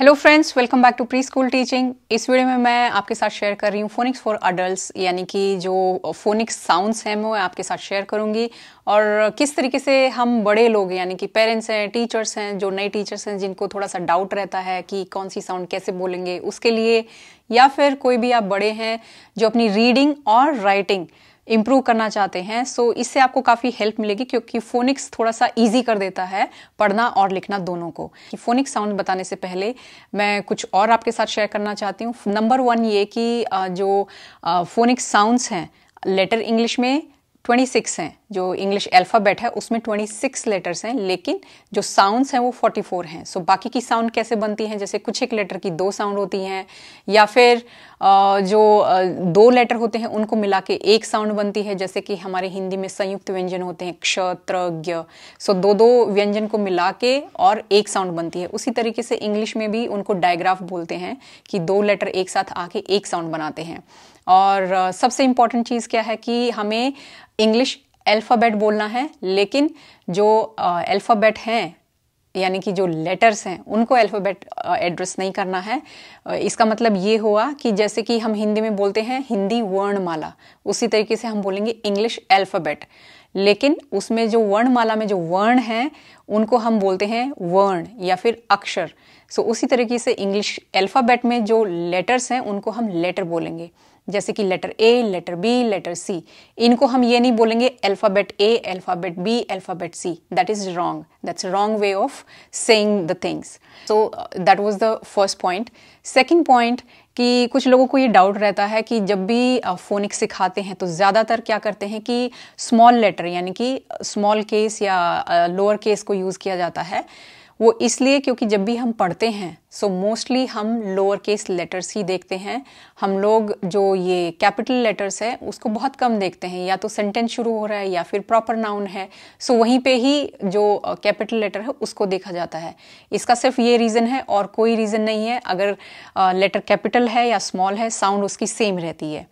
Hello friends welcome back to preschool teaching इस video में मैं आपके साथ शेयर कर रही हूँ फोनिक्स फॉर अडल्ट यानी कि जो फोनिक्स साउंड्स हैं मैं आपके साथ शेयर करूँगी और किस तरीके से हम बड़े लोग यानी कि पेरेंट्स हैं टीचर्स हैं जो नए टीचर्स हैं जिनको थोड़ा सा डाउट रहता है कि कौन सी साउंड कैसे बोलेंगे उसके लिए या फिर कोई भी आप बड़े हैं जो अपनी रीडिंग और राइटिंग इम्प्रूव करना चाहते हैं सो इससे आपको काफ़ी हेल्प मिलेगी क्योंकि फोनिक्स थोड़ा सा ईजी कर देता है पढ़ना और लिखना दोनों को कि फोनिक्स साउंड बताने से पहले मैं कुछ और आपके साथ शेयर करना चाहती हूँ नंबर वन ये कि जो फोनिक्स साउंड्स हैं लेटर इंग्लिश में सिक्स हैं जो इंग्लिश अल्फ़ाबेट है उसमें सिक्स लेटर्स हैं लेकिन जो साउंड्स हैं वो फोर हैं सो बाकी की साउंड कैसे बनती हैं जैसे कुछ एक लेटर की दो साउंड होती हैं या फिर जो दो लेटर होते हैं उनको मिला के एक साउंड बनती है जैसे कि हमारे हिंदी में संयुक्त व्यंजन होते हैं क्ष ज्ञ सो दो दो व्यंजन को मिला के और एक साउंड बनती है उसी तरीके से इंग्लिश में भी उनको डायग्राफ बोलते हैं कि दो लेटर एक साथ आके एक साउंड बनाते हैं और सबसे इम्पॉर्टेंट चीज़ क्या है कि हमें इंग्लिश अल्फ़ाबेट बोलना है लेकिन जो अल्फ़ाबेट हैं यानी कि जो लेटर्स हैं उनको अल्फ़ाबेट एड्रेस नहीं करना है इसका मतलब ये हुआ कि जैसे कि हम हिंदी में बोलते हैं हिंदी वर्णमाला उसी तरीके से हम बोलेंगे इंग्लिश अल्फ़ाबेट लेकिन उसमें जो वर्णमाला में जो वर्ण हैं उनको हम बोलते हैं वर्ण या फिर अक्षर सो उसी तरीके से इंग्लिश अल्फ़ाबेट में जो लेटर्स हैं उनको हम लेटर बोलेंगे जैसे कि letter A letter B letter C इनको हम ये नहीं बोलेंगे alphabet A alphabet B alphabet C that is wrong that's wrong way of saying the things so that was the first point second point कि कुछ लोगों को ये डाउट रहता है कि जब भी फोनिक uh, सिखाते हैं तो ज़्यादातर क्या करते हैं कि स्मॉल लेटर यानी कि स्मॉल केस या लोअर uh, केस को यूज़ किया जाता है वो इसलिए क्योंकि जब भी हम पढ़ते हैं सो मोस्टली हम लोअर केस लेटर्स ही देखते हैं हम लोग जो ये कैपिटल लेटर्स है उसको बहुत कम देखते हैं या तो सेंटेंस शुरू हो रहा है या फिर प्रॉपर नाउन है सो so वहीं पे ही जो कैपिटल लेटर है उसको देखा जाता है इसका सिर्फ ये रीज़न है और कोई रीज़न नहीं है अगर लेटर कैपिटल है या स्मॉल है साउंड उसकी सेम रहती है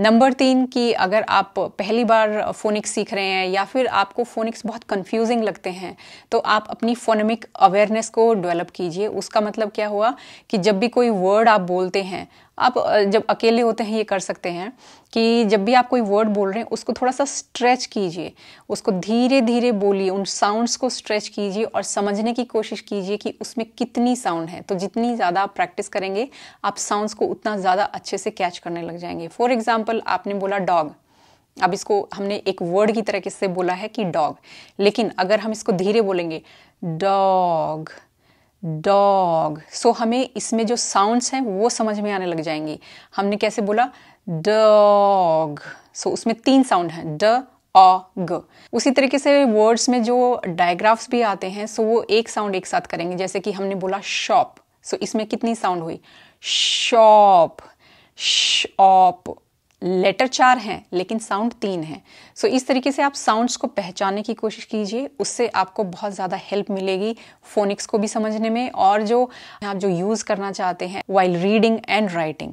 नंबर तीन कि अगर आप पहली बार फोनिक्स सीख रहे हैं या फिर आपको फोनिक्स बहुत कंफ्यूजिंग लगते हैं तो आप अपनी फोनमिक अवेयरनेस को डेवलप कीजिए उसका मतलब क्या हुआ कि जब भी कोई वर्ड आप बोलते हैं आप जब अकेले होते हैं ये कर सकते हैं कि जब भी आप कोई वर्ड बोल रहे हैं उसको थोड़ा सा स्ट्रेच कीजिए उसको धीरे धीरे बोलिए उन साउंड्स को स्ट्रेच कीजिए और समझने की कोशिश कीजिए कि उसमें कितनी साउंड है तो जितनी ज़्यादा आप प्रैक्टिस करेंगे आप साउंड्स को उतना ज़्यादा अच्छे से कैच करने लग जाएंगे फॉर एग्जाम्पल आपने बोला डॉग अब इसको हमने एक वर्ड की तरह किससे बोला है कि डॉग लेकिन अगर हम इसको धीरे बोलेंगे डॉग डॉग सो so, हमें इसमें जो साउंड्स हैं वो समझ में आने लग जाएंगी हमने कैसे बोला डॉग सो so, उसमें तीन साउंड हैं ड अ ग उसी तरीके से वर्ड्स में जो डायग्राफ्स भी आते हैं सो so वो एक साउंड एक साथ करेंगे जैसे कि हमने बोला शॉप सो so, इसमें कितनी साउंड हुई शॉप शॉप लेटर चार हैं लेकिन साउंड तीन है सो so, इस तरीके से आप साउंड्स को पहचानने की कोशिश कीजिए उससे आपको बहुत ज़्यादा हेल्प मिलेगी फोनिक्स को भी समझने में और जो आप जो यूज़ करना चाहते हैं while reading and writing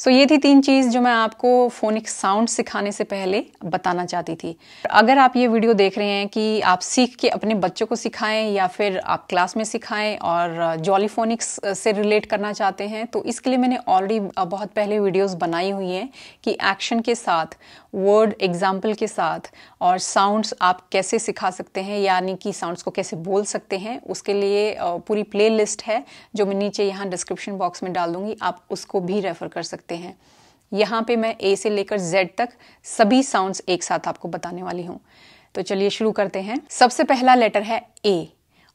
so so, ये थी तीन चीज़ जो मैं आपको फोनिक साउंड सिखाने से पहले बताना चाहती थी अगर आप ये वीडियो देख रहे हैं कि आप सीख के अपने बच्चों को सिखाएं या फिर आप क्लास में सिखाएं और जॉलीफोनिक्स से रिलेट करना चाहते हैं तो इसके लिए मैंने ऑलरेडी बहुत पहले वीडियोस बनाई हुई हैं कि एक्शन के साथ वर्ड एग्जाम्पल के साथ और साउंड्स आप कैसे सिखा सकते हैं यानी कि साउंड्स को कैसे बोल सकते हैं उसके लिए पूरी प्ले लिस्ट है जो मैं नीचे यहाँ डिस्क्रिप्शन बॉक्स में डाल दूँगी आप उसको भी रेफ़र कर सकते सकते हैं यहाँ पे मैं ए से लेकर जेड तक सभी साउंड्स एक साथ आपको बताने वाली हूँ तो चलिए शुरू करते हैं सबसे पहला लेटर है ए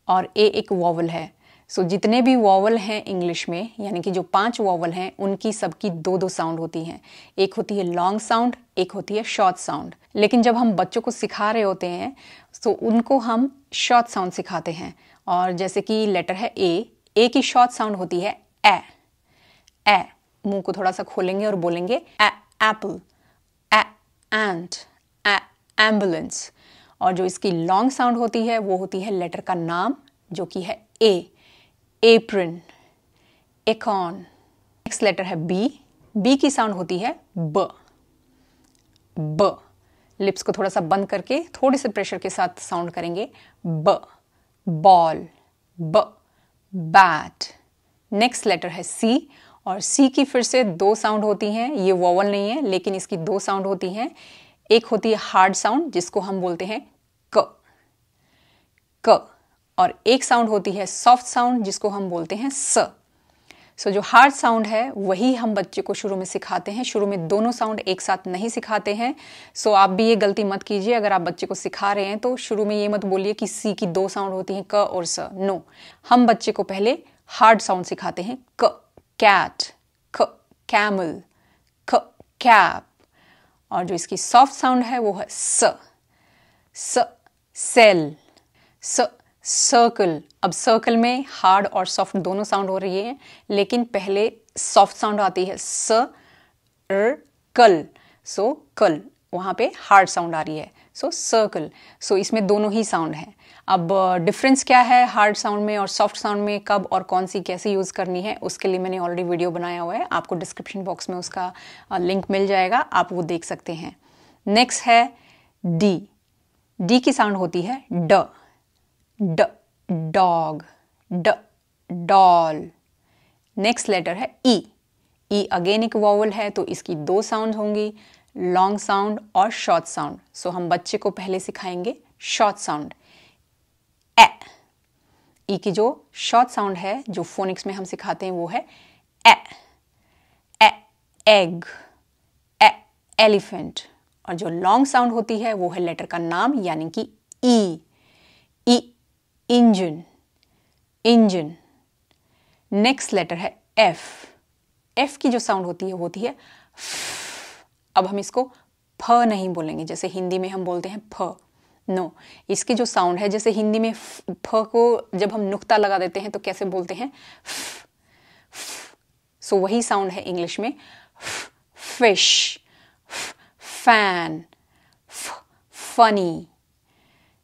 और ए एक वॉवल है सो so, जितने भी वॉवल हैं इंग्लिश में यानी कि जो पांच वॉवल हैं उनकी सबकी दो दो साउंड होती हैं एक होती है लॉन्ग साउंड एक होती है शॉर्ट साउंड लेकिन जब हम बच्चों को सिखा रहे होते हैं तो उनको हम शॉर्ट साउंड सिखाते हैं और जैसे कि लेटर है ए ए की शॉर्ट साउंड होती है ए ए मुंह को थोड़ा सा खोलेंगे और बोलेंगे एप्पल एंट एम्बुलेंस और जो इसकी लॉन्ग साउंड होती है वो होती है लेटर का नाम जो कि है A apron acorn next letter है बी बी की साउंड होती है ब ब लिप्स को थोड़ा सा बंद करके थोड़े से प्रेशर के साथ साउंड करेंगे ब बॉल ब बैट नेक्स्ट लेटर है सी और सी की फिर से दो साउंड होती हैं ये वोवल नहीं है लेकिन इसकी दो साउंड होती हैं एक होती है हार्ड साउंड जिसको हम बोलते हैं क क और एक साउंड होती है सॉफ्ट साउंड जिसको हम बोलते हैं स सो जो हार्ड साउंड है वही हम बच्चे को शुरू में सिखाते हैं शुरू में दोनों साउंड एक साथ नहीं सिखाते हैं सो आप भी ये गलती मत कीजिए अगर आप बच्चे को सिखा रहे हैं तो शुरू में ये मत बोलिए कि सी की दो साउंड होती हैं क और स नो हम बच्चे को पहले हार्ड साउंड सिखाते हैं क cat, k camel, k cap और जो इसकी सॉफ्ट साउंड है वो है स स सेल स सर्कल अब सर्कल में हार्ड और सॉफ्ट दोनों साउंड हो रही है लेकिन पहले सॉफ्ट साउंड आती है स र कल सो कल वहां पे हार्ड साउंड आ रही है सो सर्कल सो इसमें दोनों ही साउंड है अब डिफरेंस uh, क्या है हार्ड साउंड में और सॉफ्ट साउंड में कब और कौन सी कैसे यूज़ करनी है उसके लिए मैंने ऑलरेडी वीडियो बनाया हुआ है आपको डिस्क्रिप्शन बॉक्स में उसका लिंक uh, मिल जाएगा आप वो देख सकते हैं नेक्स्ट है डी डी की साउंड होती है ड ड डॉग ड डॉल नेक्स्ट लेटर है ई ई अगेन एक वॉवल है तो इसकी दो साउंड होंगी लॉन्ग साउंड और शॉर्ट साउंड सो हम बच्चे को पहले सिखाएंगे शॉर्ट साउंड ए ई e की जो शॉर्ट साउंड है जो फोनिक्स में हम सिखाते हैं वो है ए ए एग ए एलिफेंट और जो लॉन्ग साउंड होती है वो है लेटर का नाम यानी कि ई ई इंजन इंजन नेक्स्ट लेटर है एफ एफ की जो साउंड होती है होती है फ अब हम इसको फ नहीं बोलेंगे जैसे हिंदी में हम बोलते हैं फ नो no. इसकी जो साउंड है जैसे हिंदी में फ को जब हम नुक्ता लगा देते हैं तो कैसे बोलते हैं सो so वही साउंड है इंग्लिश में fish fan funny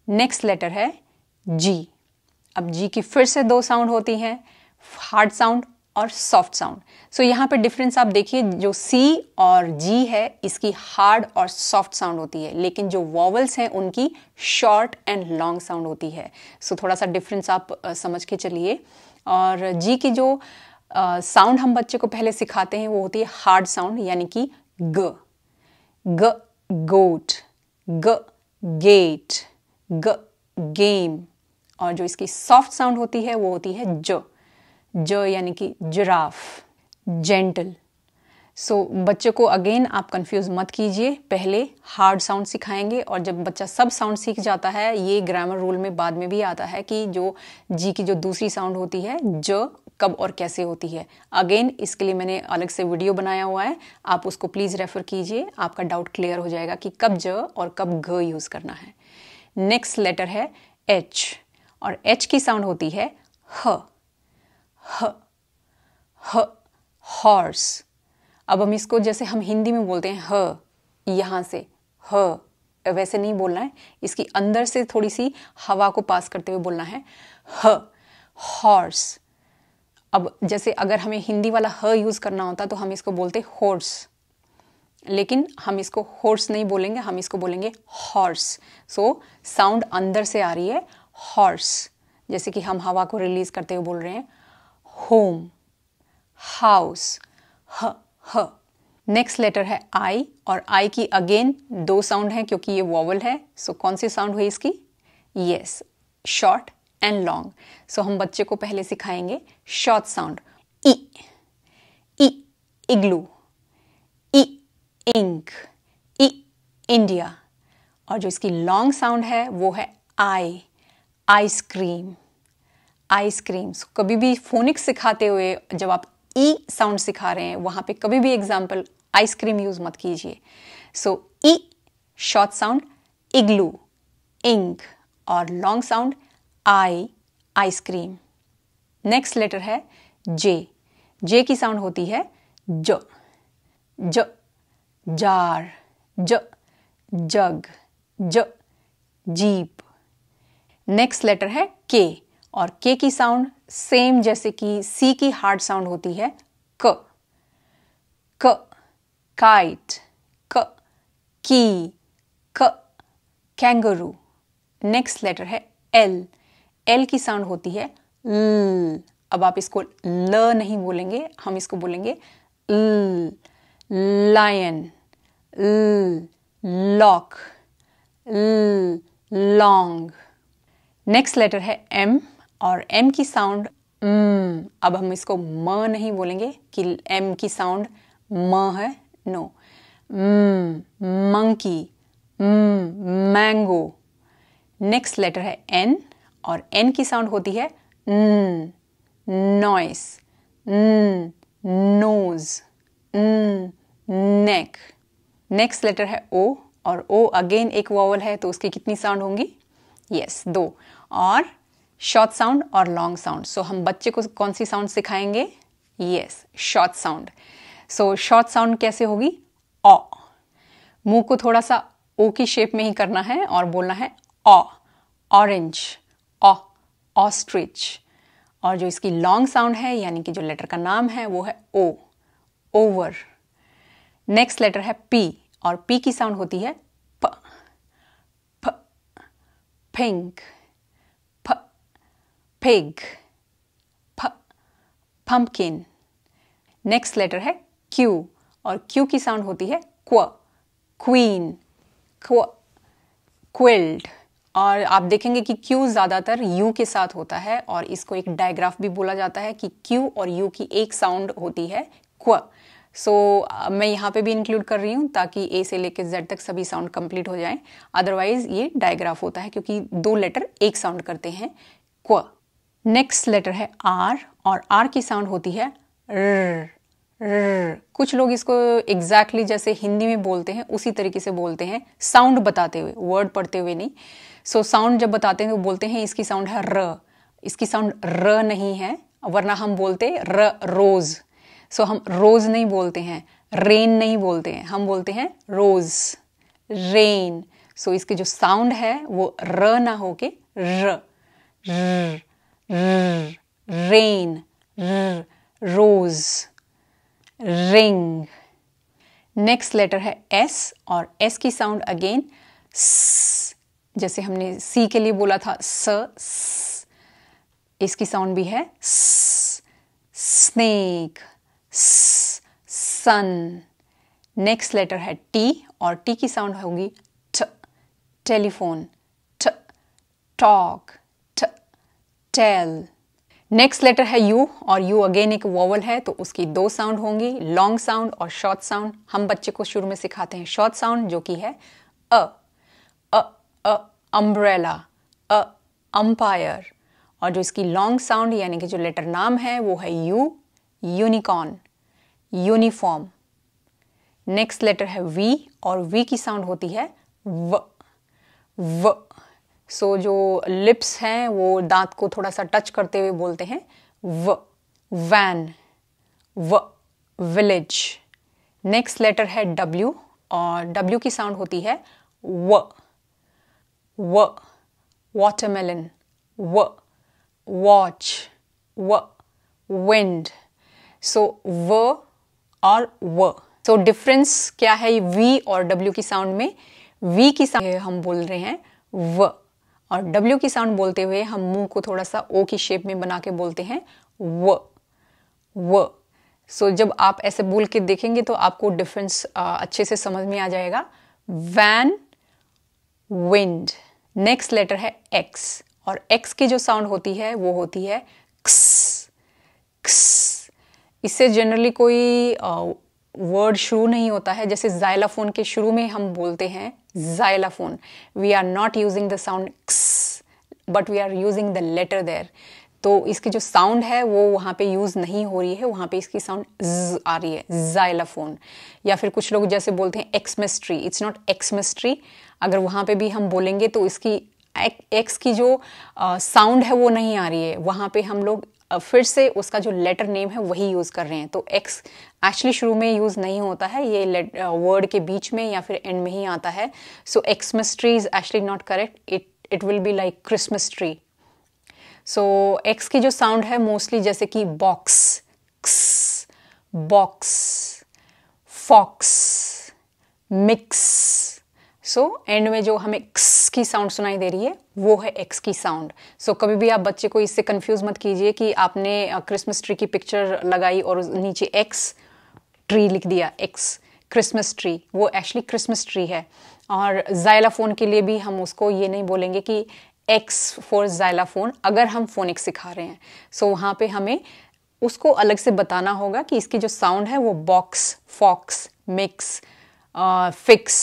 next letter है जी अब जी की फिर से दो साउंड होती हैं हार्ड साउंड और सॉफ्ट साउंड सो यहाँ पर डिफरेंस आप देखिए जो सी और जी है इसकी हार्ड और सॉफ्ट साउंड होती है लेकिन जो वॉवल्स हैं उनकी शॉर्ट एंड लॉन्ग साउंड होती है सो so, थोड़ा सा डिफरेंस आप समझ के चलिए और जी की जो साउंड uh, हम बच्चे को पहले सिखाते हैं वो होती है हार्ड साउंड यानी कि ग ग गोट ग गेट ग गेम और जो इसकी सॉफ्ट साउंड होती है वो होती है ज ज यानी कि जिराफ जेंटल सो so, बच्चे को अगेन आप कंफ्यूज मत कीजिए पहले हार्ड साउंड सिखाएंगे और जब बच्चा सब साउंड सीख जाता है ये ग्रामर रूल में बाद में भी आता है कि जो जी की जो दूसरी साउंड होती है ज कब और कैसे होती है अगेन इसके लिए मैंने अलग से वीडियो बनाया हुआ है आप उसको प्लीज़ रेफ़र कीजिए आपका डाउट क्लियर हो जाएगा कि कब ज और कब ग यूज़ करना है नेक्स्ट लेटर है एच और एच की साउंड होती है ह ह ह हॉर्स अब हम इसको जैसे हम हिंदी में बोलते हैं ह यहाँ से ह वैसे नहीं बोलना है इसकी अंदर से थोड़ी सी हवा को पास करते हुए बोलना है ह हॉर्स अब जैसे अगर हमें हिंदी वाला ह यूज़ करना होता तो हम इसको बोलते हॉर्स लेकिन हम इसको हॉर्स नहीं बोलेंगे हम इसको बोलेंगे हॉर्स सो साउंड अंदर से आ रही है हॉर्स जैसे कि हम हवा को रिलीज़ करते हुए बोल रहे हैं होम हाउस ह ह नेक्स्ट लेटर है आई और आई की अगेन दो साउंड है क्योंकि ये वॉवल है सो so कौन सी साउंड हुई इसकी yes short and long so हम बच्चे को पहले सिखाएंगे शॉर्ट साउंड ई ई इग्लू ई इंक ई इंडिया और जो इसकी लॉन्ग साउंड है वो है आई आइसक्रीम आइसक्रीम्स कभी भी फोनिक्स सिखाते हुए जब आप ई e साउंड सिखा रहे हैं वहां पे कभी भी एग्जाम्पल आइसक्रीम यूज़ मत कीजिए सो ई शॉर्ट साउंड इग्लू इंक और long sound I ice cream next letter है जे जे की साउंड होती है ज ज जार ज जग ज जीप नेक्स्ट लेटर है के और के की साउंड सेम जैसे कि सी की हार्ड साउंड होती है क क काइट क की क कैंगरू नेक्स्ट लेटर है एल एल की साउंड होती है ल अब आप इसको ल नहीं बोलेंगे हम इसको बोलेंगे ल लायन ल लॉक ल लॉन्ग नेक्स्ट लेटर है एम और एम की साउंड म mm, अब हम इसको म नहीं बोलेंगे कि एम की साउंड म है no monkey mango next letter है एन और एन की साउंड होती है न नॉइस न नोज न नेक नेक्स्ट लेटर है ओ और ओ अगेन एक वॉवल है तो उसकी कितनी साउंड होंगी यस yes, दो और शॉर्ट साउंड और लॉन्ग साउंड सो हम बच्चे को कौन सी साउंड सिखाएंगे yes short sound so short sound कैसे होगी अ मुंह को थोड़ा सा ओ की शेप में ही करना है और बोलना है अ ऑरेंज अ ऑस्ट्रिच और जो इसकी लॉन्ग साउंड है यानी कि जो लेटर का नाम है वो है ओ ओवर नेक्स्ट लेटर है पी और पी की साउंड होती है प प pink pig P pumpkin next letter है Q और Q की साउंड होती है क्व क्वीन क्विल्ड और आप देखेंगे कि Q ज़्यादातर U के साथ होता है और इसको एक डायग्राफ भी बोला जाता है कि Q और U की एक साउंड होती है क्व सो so, मैं यहाँ पे भी इंक्लूड कर रही हूँ ताकि ए से लेकर जेड तक सभी साउंड कंप्लीट हो जाएं अदरवाइज ये डायग्राफ होता है क्योंकि दो लेटर एक साउंड करते हैं क्व नेक्स्ट लेटर है आर और आर की साउंड होती है र र कुछ लोग इसको एग्जैक्टली exactly जैसे हिंदी में बोलते हैं उसी तरीके से बोलते हैं साउंड बताते हुए वर्ड पढ़ते हुए नहीं सो so, साउंड जब बताते हैं तो बोलते हैं इसकी साउंड है र इसकी साउंड र नहीं है वरना हम बोलते र रोज़ सो so, हम रोज़ नहीं बोलते हैं रेन नहीं बोलते हैं हम बोलते हैं रोज़ रेन सो so, इसकी जो साउंड है वो र ना होके र, र rain rose ring next letter है एस और एस की साउंड अगेन स जैसे हमने सी के लिए बोला था स, स इसकी साउंड भी है स स्नेक स सन नेक्स्ट लेटर है टी और टी की साउंड होगी ट टेलीफोन ट टॉक टेल नेक्स्ट लेटर है यू और यू अगेन एक वोवल है तो उसकी दो साउंड होंगी लॉन्ग साउंड और शॉर्ट साउंड हम बच्चे को शुरू में सिखाते हैं शॉर्ट साउंड जो कि है अ अ अम्ब्रेला अ अम्पायर और जो इसकी लॉन्ग साउंड यानी कि जो लेटर नाम है वो है U unicorn uniform next letter है वी और वी की साउंड होती है व व सो so, जो लिप्स हैं वो दांत को थोड़ा सा टच करते हुए बोलते हैं व वैन व विलेज नेक्स्ट लेटर है डब्ल्यू और डब्ल्यू की साउंड होती है व व वाटरमेलन व वॉच व विंड सो व और व सो डिफरेंस क्या है वी और डब्ल्यू की साउंड में वी की साउंड हम बोल रहे हैं व और डब्ल्यू की साउंड बोलते हुए हम मुंह को थोड़ा सा ओ की शेप में बना के बोलते हैं व व सो so, जब आप ऐसे बोल के देखेंगे तो आपको डिफरेंस अच्छे से समझ में आ जाएगा वैन विंड नेक्स्ट लेटर है एक्स और एक्स की जो साउंड होती है वो होती है क्स क्स इससे जनरली कोई वर्ड शुरू नहीं होता है जैसे जायलाफोन के शुरू में हम बोलते हैं xylophone. We are not using the sound x, but we are using the letter there. तो इसकी जो साउंड है वो वहाँ पे यूज़ नहीं हो रही है वहाँ पे इसकी साउंड ज आ रही है जाइलाफोन या फिर कुछ लोग जैसे बोलते हैं एक्समिस्ट्री इट्स नॉट एक्समिस्ट्री अगर वहाँ पे भी हम बोलेंगे तो इसकी एक्स की जो साउंड है वो नहीं आ रही है वहाँ पे हम लोग फिर से उसका जो लेटर नेम है वही यूज़ कर रहे हैं तो एक्स एक्चुअली शुरू में यूज़ नहीं होता है ये वर्ड के बीच में या फिर एंड में ही आता है so Xmas tree is actually not correct it it will be like Christmas tree so X की जो साउंड है मोस्टली जैसे कि बॉक्स क्स box fox mix so so, end में जो हमें एक्स की साउंड सुनाई दे रही है वो है एक्स की साउंड सो so, कभी भी आप बच्चे को इससे कंफ्यूज मत कीजिए कि आपने क्रिसमस ट्री की पिक्चर लगाई और नीचे एक्स ट्री लिख दिया एक्स क्रिसमस ट्री वो एक्चुअली क्रिसमस ट्री है और जायलाफोन के लिए भी हम उसको ये नहीं बोलेंगे कि एक्स फॉर जायलाफोन अगर हम फोनिक्स सिखा रहे हैं सो so, वहाँ पे हमें उसको अलग से बताना होगा कि इसकी जो साउंड है वो बॉक्स फॉक्स मिक्स फिक्स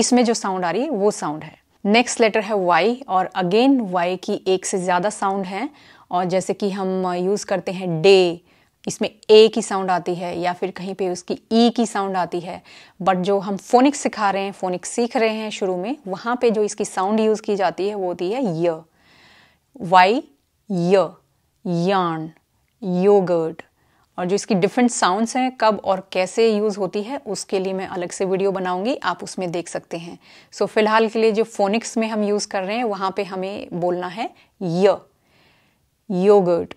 इसमें जो साउंड आ रही है वो साउंड है नेक्स्ट लेटर है वाई और अगेन वाई की एक से ज़्यादा साउंड है और जैसे कि हम यूज़ करते हैं डे इसमें ए की साउंड आती है या फिर कहीं पे उसकी ई e की साउंड आती है बट जो हम फोनिक्स सिखा रहे हैं फोनिक्स सीख रहे हैं शुरू में वहां पे जो इसकी साउंड यूज़ की जाती है वो होती है य वाई य यान योगर्ट और जो इसकी डिफरेंट साउंड्स हैं कब और कैसे यूज़ होती है उसके लिए मैं अलग से वीडियो बनाऊंगी आप उसमें देख सकते हैं सो so, फिलहाल के लिए जो फोनिक्स में हम यूज़ कर रहे हैं वहाँ पे हमें बोलना है य योगर्ट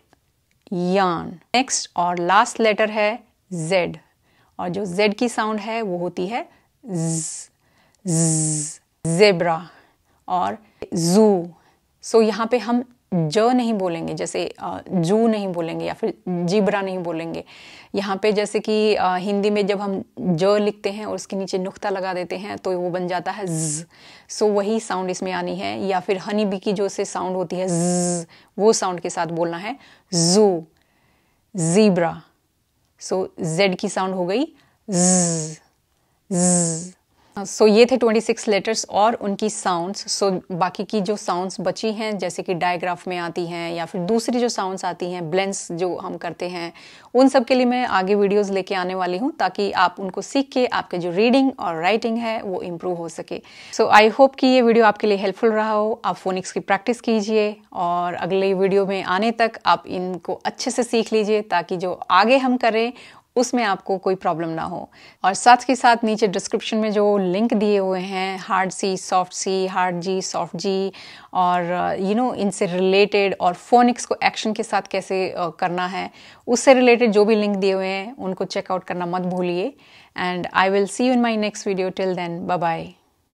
यान नेक्स्ट और लास्ट लेटर है जेड और जो जेड की साउंड है वो होती है ज, ज, जेब्रा और जू सो so, यहाँ पे हम ज नहीं बोलेंगे जैसे जू नहीं बोलेंगे या फिर जीब्रा नहीं बोलेंगे यहाँ पे जैसे कि हिंदी में जब हम ज लिखते हैं और उसके नीचे नुक्ता लगा देते हैं तो वो बन जाता है ज सो वही साउंड इसमें आनी है या फिर हनी बी की जो से साउंड होती है ज वो साउंड के साथ बोलना है जू जीब्रा सो जेड की साउंड हो गई ज ज सो uh, so, ये थे 26 लेटर्स और उनकी साउंड्स सो so, बाकी की जो साउंड्स बची हैं जैसे कि डायग्राफ में आती हैं या फिर दूसरी जो साउंड्स आती हैं ब्लेंस जो हम करते हैं उन सब के लिए मैं आगे वीडियोस लेके आने वाली हूँ ताकि आप उनको सीख के आपके जो रीडिंग और राइटिंग है वो इम्प्रूव हो सके सो आई होप कि ये वीडियो आपके लिए हेल्पफुल रहा हो आप फोनिक्स की प्रैक्टिस कीजिए और अगले वीडियो में आने तक आप इनको अच्छे से सीख लीजिए ताकि जो आगे हम करें उसमें आपको कोई प्रॉब्लम ना हो और साथ के साथ नीचे डिस्क्रिप्शन में जो लिंक दिए हुए हैं hard C soft C hard G soft G और यू नो इनसे रिलेटेड और फोनिक्स को एक्शन के साथ कैसे करना है उससे रिलेटेड जो भी लिंक दिए हुए हैं उनको चेकआउट करना मत भूलिए and I will see you in my next video till then bye